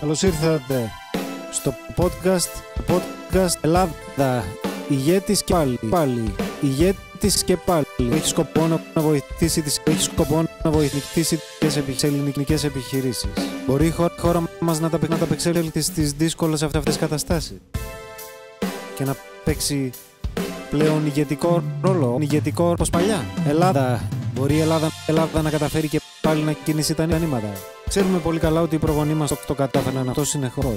Καλώς ήρθατε στο podcast, podcast Ελλάδα. Ηγέτης και πάλι, πάλι, ηγέτης και πάλι. Έχει σκοπό να βοηθήσει τις έχει σκοπό να βοηθήσει τις επιχειρήσεις. Μπορεί η χώρα, μας να τα, να τα απεξέλθει στις δύσκολες αυτές τι καταστάσεις και να παίξει πλέον ηγετικό ρόλο, ηγετικό όπως παλιά. Ελλάδα, μπορεί η Ελλάδα, Ελλάδα να καταφέρει και πάλι να κινήσει τα νήματα. Ξέρουμε πολύ καλά ότι οι προγονείς μας το κατάφεραν αυτό συνεχώς.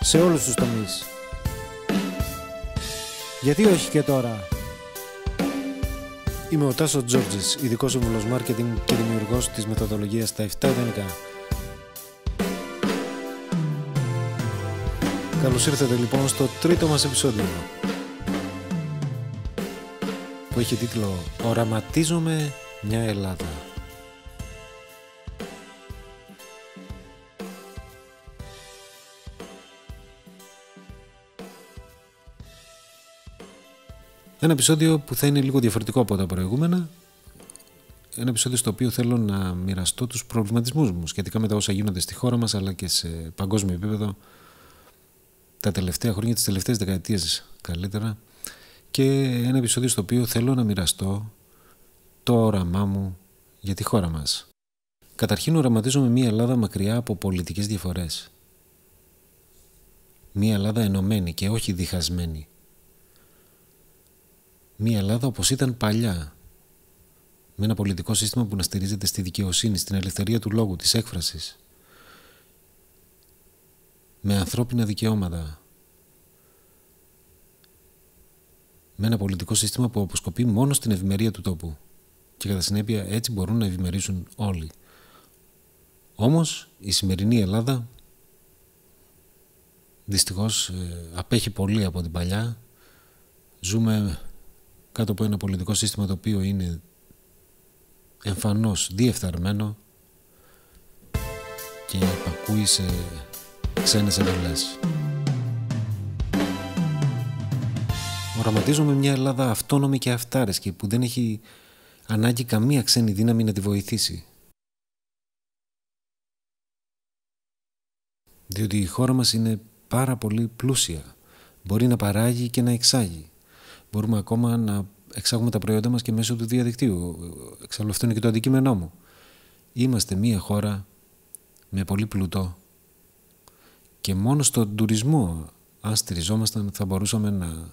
Σε όλους τους τομείς. Γιατί όχι και τώρα. Είμαι ο Τάσος Τζόρτζης, ειδικός σύμβουλο marketing και δημιουργός της μεθοδολογίας τα 7 ιδανικά. ήρθατε λοιπόν στο τρίτο μας επεισόδιο που έχει τίτλο «Οραματίζομαι μια Ελλάδα». Ένα επεισόδιο που θα είναι λίγο διαφορετικό από τα προηγούμενα. Ένα επεισόδιο στο οποίο θέλω να μοιραστώ τους προβληματισμούς μου σχετικά με τα όσα γίνονται στη χώρα μας αλλά και σε παγκόσμιο επίπεδο τα τελευταία χρόνια, τις τελευταίες δεκαετίες καλύτερα και ένα επεισόδιο στο οποίο θέλω να μοιραστώ το όραμά μου για τη χώρα μας. Καταρχήν οραματίζομαι μια Ελλάδα μακριά από πολιτικές διαφορές. Μια Ελλάδα ενωμένη και όχι διχασμένη. Μια Ελλάδα όπως ήταν παλιά. Με ένα πολιτικό σύστημα που να στηρίζεται στη δικαιοσύνη, στην ελευθερία του λόγου, της έκφρασης. Με ανθρώπινα δικαιώματα, με ένα πολιτικό σύστημα που αποσκοπεί μόνο στην ευημερία του τόπου. Και κατά συνέπεια έτσι μπορούν να ευημερίσουν όλοι. Όμως η σημερινή Ελλάδα δυστυχώς ε, απέχει πολύ από την παλιά. Ζούμε κάτω από ένα πολιτικό σύστημα το οποίο είναι εμφανώς διεφθαρμένο και υπακούει σε ξένες εντολές. Οραματίζομαι μια Ελλάδα αυτόνομη και αυτάρεσκη που δεν έχει ανάγκη καμία ξένη δύναμη να τη βοηθήσει. Διότι η χώρα μας είναι πάρα πολύ πλούσια. Μπορεί να παράγει και να εξάγει. Μπορούμε ακόμα να εξάγουμε τα προϊόντα μας και μέσω του διαδικτύου. Εξάλλου αυτό είναι και το αντικείμενό μου. Είμαστε μια χώρα με πολύ πλούτο και μόνο στον τουρισμό αν στηριζόμασταν θα μπορούσαμε να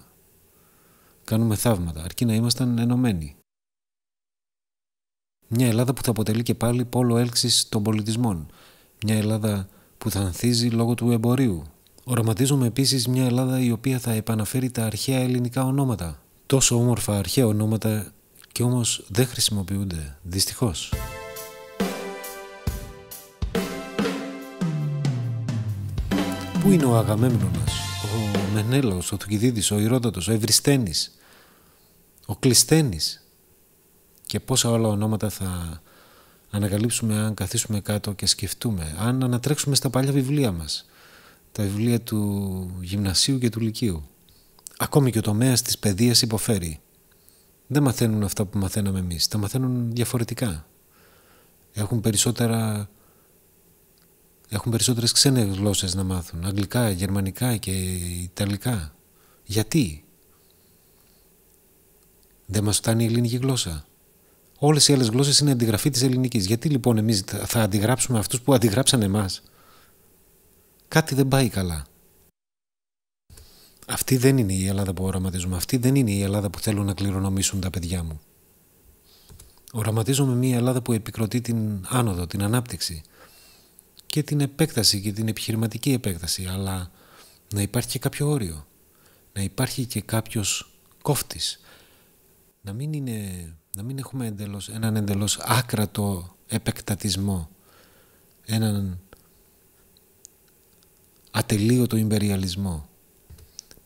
Κάνουμε θαύματα, αρκεί να ήμασταν ενωμένοι. Μια Ελλάδα που θα αποτελεί και πάλι πόλο έλξης των πολιτισμών. Μια Ελλάδα που θα ανθίζει λόγω του εμπορίου. Οραματίζομαι επίσης μια Ελλάδα η οποία θα επαναφέρει τα αρχαία ελληνικά ονόματα. Τόσο όμορφα αρχαία ονόματα και όμως δεν χρησιμοποιούνται, δυστυχώς. Πού είναι ο αγαμέμνονας ο Μενέλαος, ο Θουκυδίδης, ο Ηρώτατος, ο Ευριστένης, ο κλιστένης και πόσα άλλα ονόματα θα ανακαλύψουμε αν καθίσουμε κάτω και σκεφτούμε, αν ανατρέξουμε στα παλιά βιβλία μας, τα βιβλία του γυμνασίου και του λυκείου. Ακόμη και ο τομέας της παιδείας υποφέρει. Δεν μαθαίνουν αυτά που μαθαίναμε εμείς, τα μαθαίνουν διαφορετικά. Έχουν περισσότερα έχουν περισσότερες ξένες γλώσσες να μάθουν, αγγλικά, γερμανικά και ιταλικά. Γιατί? Δεν μας φτάνει η ελληνική γλώσσα. Όλες οι άλλες γλώσσες είναι αντιγραφή της ελληνικής. Γιατί λοιπόν εμείς θα αντιγράψουμε αυτούς που αντιγράψαν εμάς. Κάτι δεν πάει καλά. Αυτή δεν είναι η Ελλάδα που οραματίζουμε. Αυτή δεν είναι η Ελλάδα που θέλουν να κληρονομήσουν τα παιδιά μου. Οραματίζομαι μια Ελλάδα που επικροτεί την άνοδο, την ανάπτυξη, και την επέκταση και την επιχειρηματική επέκταση, αλλά να υπάρχει και κάποιο όριο, να υπάρχει και κάποιος κόφτης, να μην, είναι, να μην έχουμε εντελώς, έναν εντελώς άκρατο επεκτατισμό, έναν ατελείωτο υπεριαλισμό.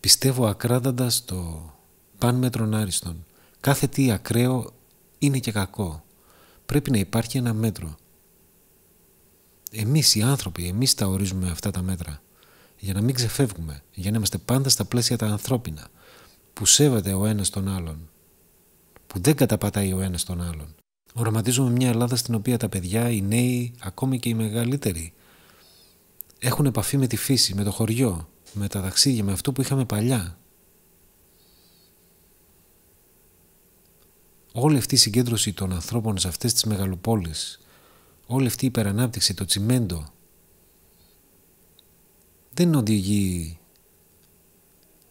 Πιστεύω ακράδαντα το παν άριστον. Κάθε τι ακραίο είναι και κακό. Πρέπει να υπάρχει ένα μέτρο εμείς οι άνθρωποι, εμείς τα ορίζουμε αυτά τα μέτρα για να μην ξεφεύγουμε, για να είμαστε πάντα στα πλαίσια τα ανθρώπινα που σέβεται ο ένας τον άλλον, που δεν καταπατάει ο ένας τον άλλον. Οραματίζουμε μια Ελλάδα στην οποία τα παιδιά, οι νέοι, ακόμη και οι μεγαλύτεροι έχουν επαφή με τη φύση, με το χωριό, με τα ταξίδια, με αυτό που είχαμε παλιά. Όλη αυτή η συγκέντρωση των ανθρώπων σε αυτές τις μεγαλοπόλεις όλη αυτή η υπερανάπτυξη, το τσιμέντο, δεν οδηγεί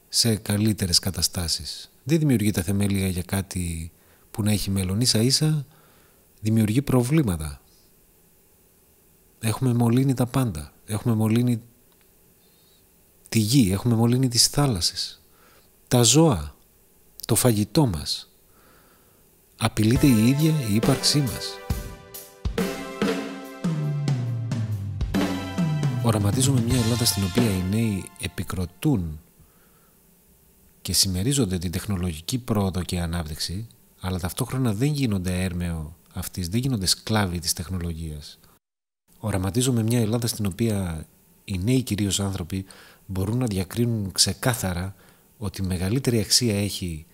σε καλύτερες καταστάσεις. Δεν δημιουργεί τα θεμέλια για κάτι που να έχει μέλλον. Ίσα ίσα δημιουργεί προβλήματα. Έχουμε μολύνει τα πάντα. Έχουμε μολύνει τη γη, έχουμε μολύνει τις θάλασσες, τα ζώα, το φαγητό μας. Απειλείται η ίδια η ύπαρξή μας. Οραματίζομαι μια Ελλάδα στην οποία οι νέοι επικροτούν και συμμερίζονται την τεχνολογική πρόοδο και ανάπτυξη, αλλά ταυτόχρονα δεν γίνονται έρμεο αυτής, δεν γίνονται σκλάβοι της τεχνολογίας. Οραματίζομαι μια Ελλάδα στην οποία οι νέοι κυρίως άνθρωποι μπορούν να διακρίνουν ξεκάθαρα ότι μεγαλύτερη αξία έχει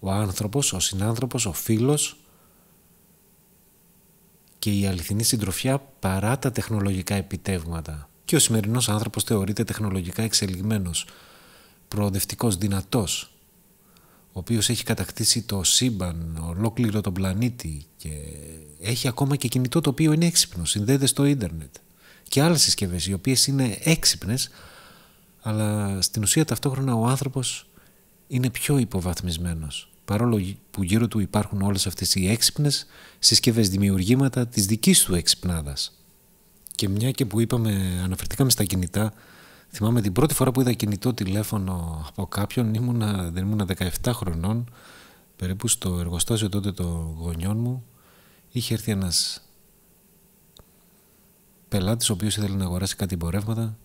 ο άνθρωπος, ο συνάνθρωπος, ο φίλος, και η αληθινή συντροφιά παρά τα τεχνολογικά επιτεύγματα. Και ο σημερινός άνθρωπος θεωρείται τεχνολογικά εξελιγμένος, προοδευτικός, δυνατός, ο οποίος έχει κατακτήσει το σύμπαν, ολόκληρο τον πλανήτη και έχει ακόμα και κινητό το οποίο είναι έξυπνο, συνδέεται στο ίντερνετ και άλλες συσκευές, οι οποίες είναι έξυπνες, αλλά στην ουσία ταυτόχρονα ο άνθρωπος είναι πιο υποβαθμισμένος παρόλο που γύρω του υπάρχουν όλες αυτές οι έξυπνες συσκευές δημιουργήματα της δικής του εξυπνάδας. Και μια και που είπαμε, αναφερθήκαμε στα κινητά, θυμάμαι την πρώτη φορά που είδα κινητό τηλέφωνο από κάποιον, ήμουνα, δεν ήμουνα 17 χρονών, περίπου στο εργοστάσιο τότε των γονιών μου, είχε έρθει ένας πελάτης ο οποίος ήθελε να αγοράσει κάτι εμπορεύματα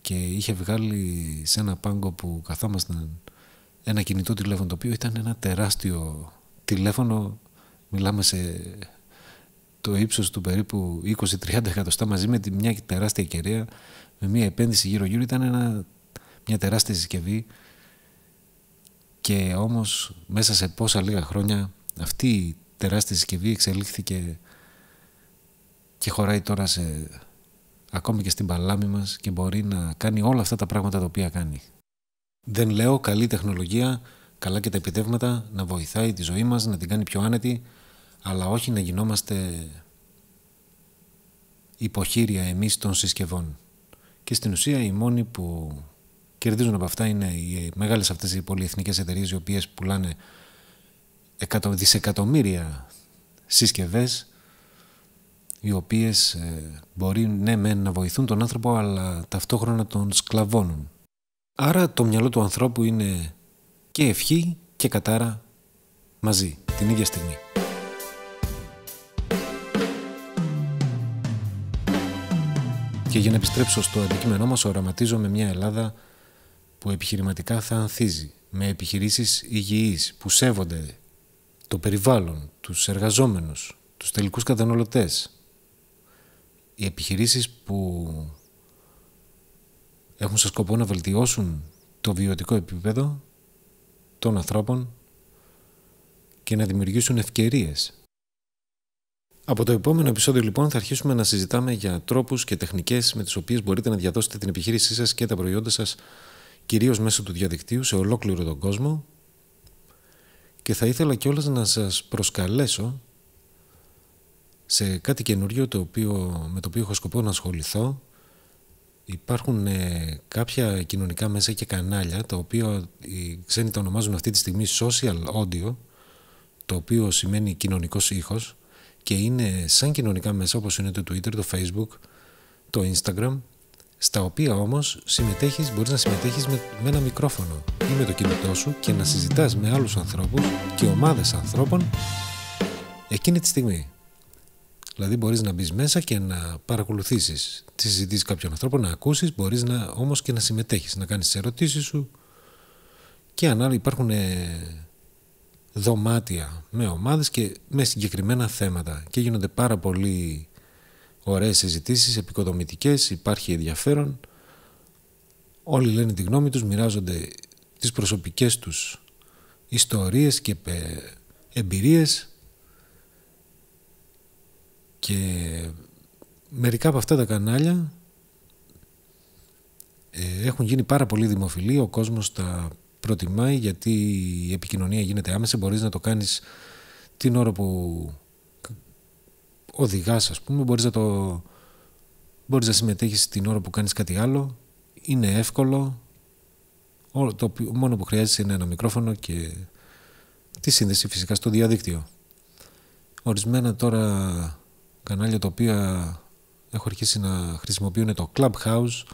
και είχε βγάλει σε ένα πάγκο που καθόμασταν ένα κινητό τηλέφωνο το οποίο ήταν ένα τεράστιο τηλέφωνο, μιλάμε σε το ύψος του περίπου 20-30 εκατοστά μαζί με μια τεράστια κεραία, με μια επένδυση γύρω-γύρω, ήταν ένα, μια τεράστια συσκευή και όμως μέσα σε πόσα λίγα χρόνια αυτή η τεράστια συσκευή εξελίχθηκε και χωράει τώρα σε, ακόμη και στην παλάμη μας και μπορεί να κάνει όλα αυτά τα πράγματα τα οποία κάνει. Δεν λέω καλή τεχνολογία, καλά και τα επιτεύγματα να βοηθάει τη ζωή μας, να την κάνει πιο άνετη, αλλά όχι να γινόμαστε υποχείρια εμείς των συσκευών. Και στην ουσία οι μόνοι που κερδίζουν από αυτά είναι οι μεγάλες αυτές οι πολυεθνικές εταιρείες οι οποίες πουλάνε δισεκατομμύρια συσκευές οι οποίες ε, μπορεί ναι μεν να βοηθούν τον άνθρωπο αλλά ταυτόχρονα τον σκλαβώνουν. Άρα το μυαλό του ανθρώπου είναι και ευχή και κατάρα μαζί, την ίδια στιγμή. Και για να επιστρέψω στο αντικείμενό μας, οραματίζομαι μια Ελλάδα που επιχειρηματικά θα ανθίζει, με επιχειρήσεις υγιείς, που σέβονται το περιβάλλον, τους εργαζόμενους, τους τελικούς καταναλωτές. Οι επιχειρήσεις που έχουν σε σκοπό να βελτιώσουν το βιωτικό επίπεδο των ανθρώπων και να δημιουργήσουν ευκαιρίες. Από το επόμενο επεισόδιο λοιπόν θα αρχίσουμε να συζητάμε για τρόπους και τεχνικές με τις οποίες μπορείτε να διαδώσετε την επιχείρησή σας και τα προϊόντα σας κυρίως μέσω του διαδικτύου σε ολόκληρο τον κόσμο και θα ήθελα κιόλας να σας προσκαλέσω σε κάτι καινούριο το οποίο, με το οποίο έχω σκοπό να ασχοληθώ υπάρχουν ε, κάποια κοινωνικά μέσα και κανάλια τα οποία οι ξένοι τα ονομάζουν αυτή τη στιγμή social audio το οποίο σημαίνει κοινωνικός ήχος και είναι σαν κοινωνικά μέσα όπως είναι το Twitter, το Facebook, το Instagram στα οποία όμως συμμετέχεις, μπορείς να συμμετέχεις με, ένα μικρόφωνο ή με το κινητό σου και να συζητάς με άλλους ανθρώπους και ομάδες ανθρώπων εκείνη τη στιγμή. Δηλαδή μπορείς να μπεις μέσα και να παρακολουθήσεις τις συζητήσεις κάποιων ανθρώπων, να ακούσεις, μπορείς να, όμως και να συμμετέχεις, να κάνεις τι ερωτήσεις σου. Και ανάλογα υπάρχουν ε, δωμάτια με ομάδες και με συγκεκριμένα θέματα και γίνονται πάρα πολύ ωραίες συζητήσεις, επικοδομητικές, υπάρχει ενδιαφέρον όλοι λένε τη γνώμη τους, μοιράζονται τις προσωπικές τους ιστορίες και ε, εμπειρίες και μερικά από αυτά τα κανάλια ε, έχουν γίνει πάρα πολύ δημοφιλή, ο κόσμος τα προτιμάει γιατί η επικοινωνία γίνεται άμεσα, μπορείς να το κάνεις την ώρα που οδηγάς ας πούμε, μπορείς να, το, μπορείς να συμμετέχεις την ώρα που κάνεις κάτι άλλο, είναι εύκολο, το μόνο που χρειάζεσαι είναι ένα μικρόφωνο και τη σύνδεση φυσικά στο διαδίκτυο. Ορισμένα τώρα κανάλια τα οποία έχω αρχίσει να χρησιμοποιούν το Clubhouse.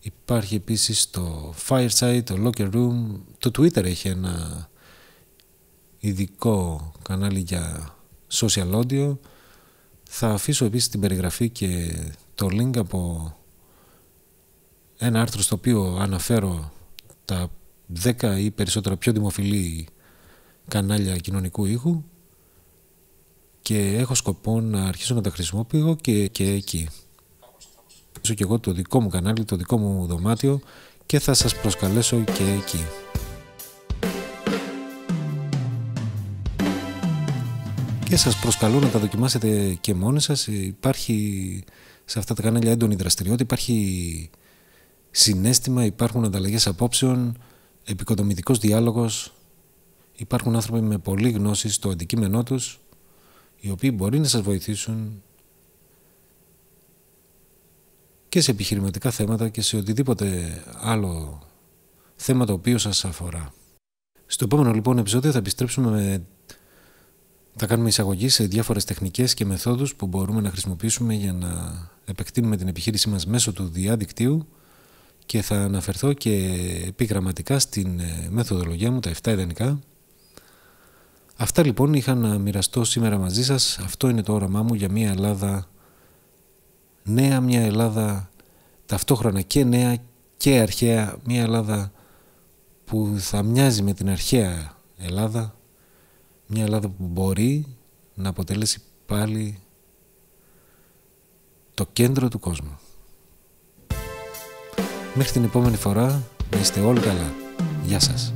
Υπάρχει επίσης το Fireside, το Locker Room. Το Twitter έχει ένα ειδικό κανάλι για social audio. Θα αφήσω επίσης την περιγραφή και το link από ένα άρθρο στο οποίο αναφέρω τα 10 ή περισσότερα πιο δημοφιλή κανάλια κοινωνικού ήχου και έχω σκοπό να αρχίσω να τα χρησιμοποιώ και, και εκεί. Θα και εγώ το δικό μου κανάλι, το δικό μου δωμάτιο και θα σας προσκαλέσω και εκεί. Και σας προσκαλώ να τα δοκιμάσετε και μόνοι σας. Υπάρχει σε αυτά τα κανάλια έντονη δραστηριότητα, υπάρχει συνέστημα, υπάρχουν ανταλλαγές απόψεων, επικοδομητικός διάλογος, υπάρχουν άνθρωποι με πολλή γνώση στο αντικείμενό τους οι οποίοι μπορεί να σας βοηθήσουν και σε επιχειρηματικά θέματα και σε οτιδήποτε άλλο θέμα το οποίο σας αφορά. Στο επόμενο λοιπόν επεισόδιο θα επιστρέψουμε με... Θα κάνουμε εισαγωγή σε διάφορες τεχνικές και μεθόδους που μπορούμε να χρησιμοποιήσουμε για να επεκτείνουμε την επιχείρησή μας μέσω του διαδικτύου και θα αναφερθώ και επιγραμματικά στην ε, μεθοδολογία μου, τα 7 ιδανικά, Αυτά λοιπόν είχα να μοιραστώ σήμερα μαζί σας. Αυτό είναι το όραμά μου για μια Ελλάδα νέα, μια Ελλάδα ταυτόχρονα και νέα και αρχαία, μια Ελλάδα που θα μοιάζει με την αρχαία Ελλάδα, μια Ελλάδα που μπορεί να αποτελέσει πάλι το κέντρο του κόσμου. Μέχρι την επόμενη φορά να είστε όλοι καλά. Γεια σας.